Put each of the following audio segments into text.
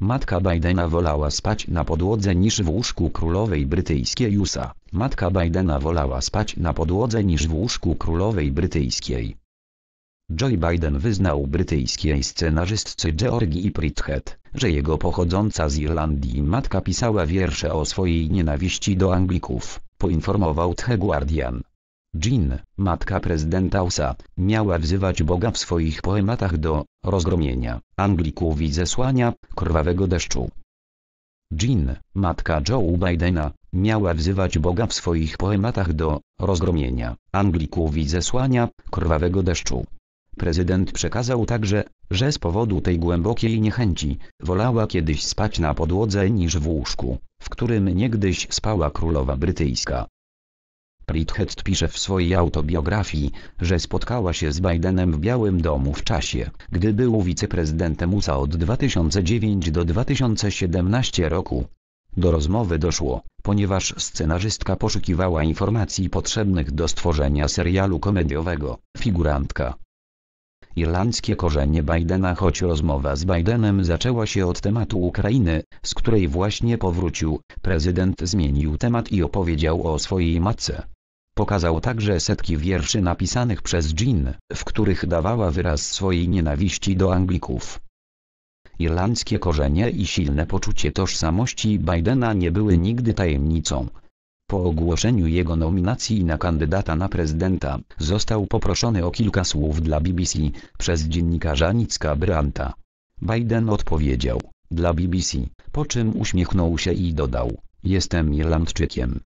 Matka Bidena wolała spać na podłodze niż w łóżku królowej brytyjskiej USA. Matka Bidena wolała spać na podłodze niż w łóżku królowej brytyjskiej. Joe Biden wyznał brytyjskiej scenarzystce Georgii Pritchett, że jego pochodząca z Irlandii matka pisała wiersze o swojej nienawiści do Anglików, poinformował The Guardian. Jean, matka prezydenta USA, miała wzywać Boga w swoich poematach do rozgromienia Anglików i zesłania krwawego deszczu. Jean, matka Joe Bidena, miała wzywać Boga w swoich poematach do rozgromienia Anglików i zesłania krwawego deszczu. Prezydent przekazał także, że z powodu tej głębokiej niechęci wolała kiedyś spać na podłodze niż w łóżku, w którym niegdyś spała królowa brytyjska. Pritchett pisze w swojej autobiografii, że spotkała się z Bidenem w Białym Domu w czasie, gdy był wiceprezydentem USA od 2009 do 2017 roku. Do rozmowy doszło, ponieważ scenarzystka poszukiwała informacji potrzebnych do stworzenia serialu komediowego, figurantka. Irlandzkie korzenie Bidena Choć rozmowa z Bidenem zaczęła się od tematu Ukrainy, z której właśnie powrócił, prezydent zmienił temat i opowiedział o swojej matce. Pokazał także setki wierszy napisanych przez Jean, w których dawała wyraz swojej nienawiści do Anglików. Irlandzkie korzenie i silne poczucie tożsamości Bidena nie były nigdy tajemnicą. Po ogłoszeniu jego nominacji na kandydata na prezydenta, został poproszony o kilka słów dla BBC przez dziennikarza Nicka Branta. Biden odpowiedział, dla BBC, po czym uśmiechnął się i dodał, jestem Irlandczykiem.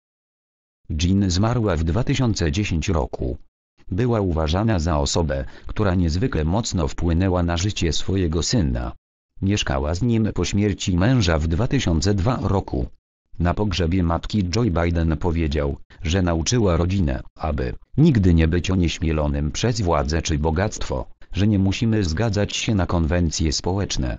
Jean zmarła w 2010 roku. Była uważana za osobę, która niezwykle mocno wpłynęła na życie swojego syna. Mieszkała z nim po śmierci męża w 2002 roku. Na pogrzebie matki Joe Biden powiedział, że nauczyła rodzinę, aby nigdy nie być onieśmielonym przez władzę czy bogactwo, że nie musimy zgadzać się na konwencje społeczne